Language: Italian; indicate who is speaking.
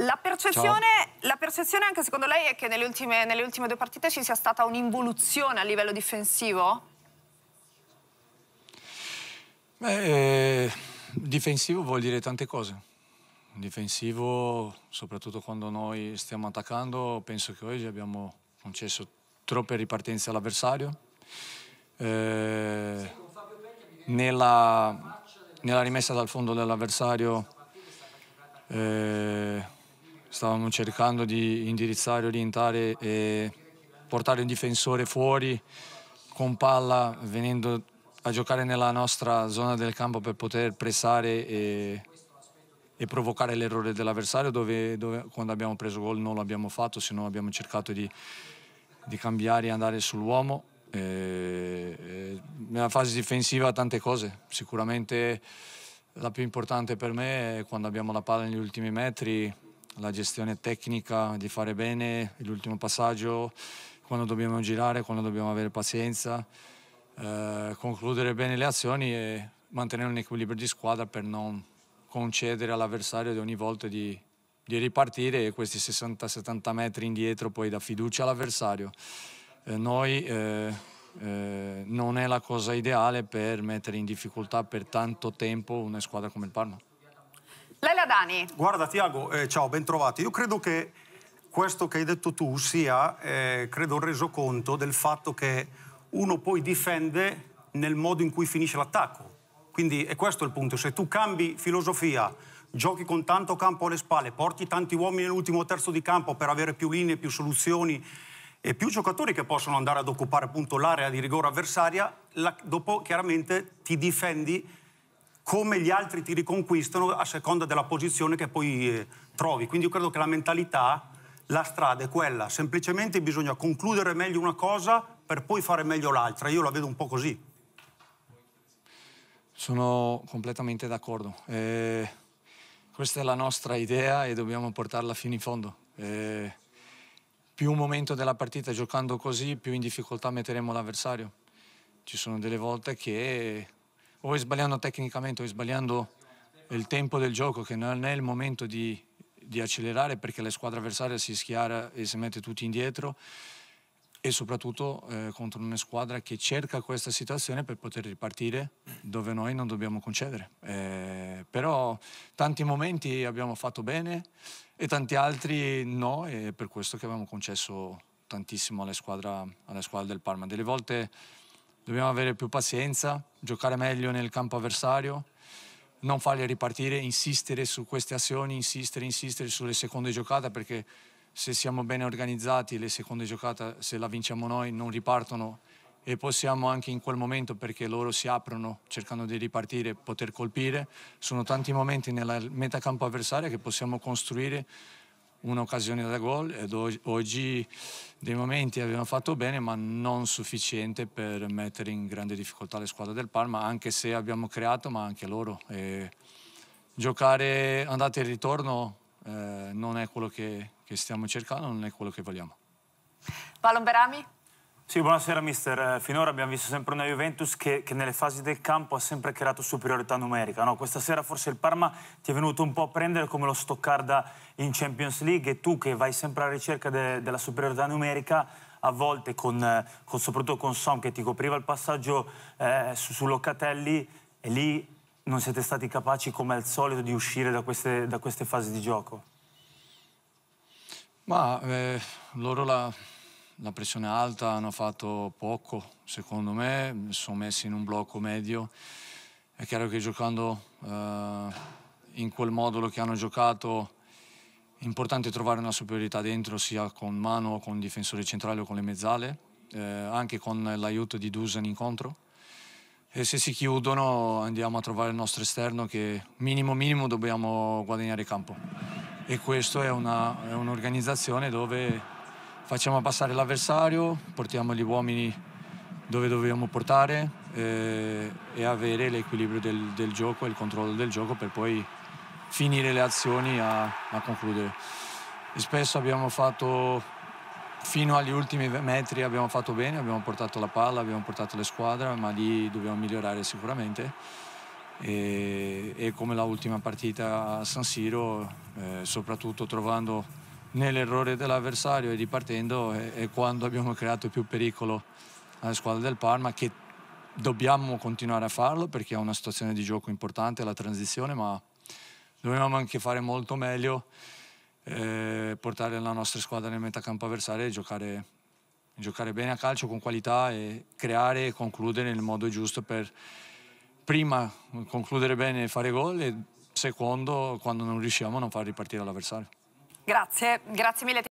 Speaker 1: La percezione, la percezione, anche secondo lei è che nelle ultime, nelle ultime due partite ci sia stata un'involuzione a livello difensivo?
Speaker 2: Beh, eh, difensivo vuol dire tante cose. Difensivo, soprattutto quando noi stiamo attaccando, penso che oggi abbiamo concesso troppe ripartenze all'avversario. Eh, nella, nella, rimessa dal fondo dell'avversario... Eh, stavamo cercando di indirizzare, orientare e portare un difensore fuori con palla venendo a giocare nella nostra zona del campo per poter pressare e, e provocare l'errore dell'avversario dove, dove, quando abbiamo preso gol non l'abbiamo fatto se no abbiamo cercato di, di cambiare e andare sull'uomo e, e nella fase difensiva tante cose sicuramente la più importante per me è quando abbiamo la palla negli ultimi metri la gestione tecnica di fare bene l'ultimo passaggio, quando dobbiamo girare, quando dobbiamo avere pazienza, eh, concludere bene le azioni e mantenere un equilibrio di squadra per non concedere all'avversario di ogni volta di, di ripartire e questi 60-70 metri indietro poi dà fiducia all'avversario. Eh, noi eh, eh, non è la cosa ideale per mettere in difficoltà per tanto tempo una squadra come il Parma.
Speaker 1: Leila Dani. Guarda Tiago, eh, ciao, bentrovati. Io credo che questo che hai detto tu sia, eh, credo, reso conto del fatto che uno poi difende nel modo in cui finisce l'attacco. Quindi è questo il punto. Se tu cambi filosofia, giochi con tanto campo alle spalle, porti tanti uomini nell'ultimo terzo di campo per avere più linee, più soluzioni e più giocatori che possono andare ad occupare appunto l'area di rigore avversaria, la, dopo chiaramente ti difendi come gli altri ti riconquistano a seconda della posizione che poi eh, trovi. Quindi io credo che la mentalità, la strada è quella, semplicemente bisogna concludere meglio una cosa per poi fare meglio l'altra, io la vedo un po' così.
Speaker 2: Sono completamente d'accordo. Eh, questa è la nostra idea e dobbiamo portarla fino in fondo. Eh, più un momento della partita giocando così, più in difficoltà metteremo l'avversario. Ci sono delle volte che o sbagliando tecnicamente o sbagliando il tempo del gioco che non è il momento di, di accelerare perché la squadra avversaria si schiara e si mette tutti indietro e soprattutto eh, contro una squadra che cerca questa situazione per poter ripartire dove noi non dobbiamo concedere. Eh, però tanti momenti abbiamo fatto bene e tanti altri no e per questo che abbiamo concesso tantissimo alla squadra, alla squadra del Parma. Delle volte Dobbiamo avere più pazienza, giocare meglio nel campo avversario, non farli ripartire, insistere su queste azioni, insistere, insistere sulle seconde giocate perché se siamo ben organizzati le seconde giocate, se la vinciamo noi, non ripartono e possiamo anche in quel momento, perché loro si aprono cercando di ripartire, poter colpire. Sono tanti momenti nella metà campo avversaria che possiamo costruire un'occasione da gol ed oggi dei momenti abbiamo fatto bene ma non sufficiente per mettere in grande difficoltà le squadre del Parma anche se abbiamo creato ma anche loro e giocare andate e ritorno eh, non è quello che, che stiamo cercando non è quello che vogliamo Palomberami?
Speaker 1: Sì, buonasera mister. Eh, finora abbiamo visto sempre una Juventus che, che nelle fasi del campo ha sempre creato superiorità numerica. No? Questa sera forse il Parma ti è venuto un po' a prendere come lo Stoccarda in Champions League e tu che vai sempre alla ricerca de, della superiorità numerica a volte con, eh, con, soprattutto con Som che ti copriva il passaggio eh, su, su Locatelli e lì non siete stati capaci come al solito di uscire da queste, da queste fasi di gioco?
Speaker 2: Ma eh, loro la la pressione alta hanno fatto poco, secondo me, sono messi in un blocco medio. È chiaro che giocando eh, in quel modulo che hanno giocato è importante trovare una superiorità dentro sia con mano, con difensore centrale o con le mezzale, eh, anche con l'aiuto di Dusan in contro. E se si chiudono andiamo a trovare il nostro esterno che minimo minimo dobbiamo guadagnare campo. E questa è un'organizzazione dove facciamo passare l'avversario, portiamo gli uomini dove dovevamo portare eh, e avere l'equilibrio del, del, gioco e il controllo del gioco per poi finire le azioni a, a concludere. E spesso abbiamo fatto, fino agli ultimi metri abbiamo fatto bene, abbiamo portato la palla, abbiamo portato le squadre, ma lì dobbiamo migliorare sicuramente. E, e come ultima partita a San Siro, eh, soprattutto trovando nell'errore dell'avversario e ripartendo è, è quando abbiamo creato più pericolo alla squadra del Parma che dobbiamo continuare a farlo perché è una situazione di gioco importante la transizione ma dovevamo anche fare molto meglio eh, portare la nostra squadra nel metacampo avversario e giocare, giocare bene a calcio con qualità e creare e concludere nel modo giusto per prima concludere bene e fare gol e secondo quando non riusciamo a non far ripartire l'avversario Grazie, grazie mille.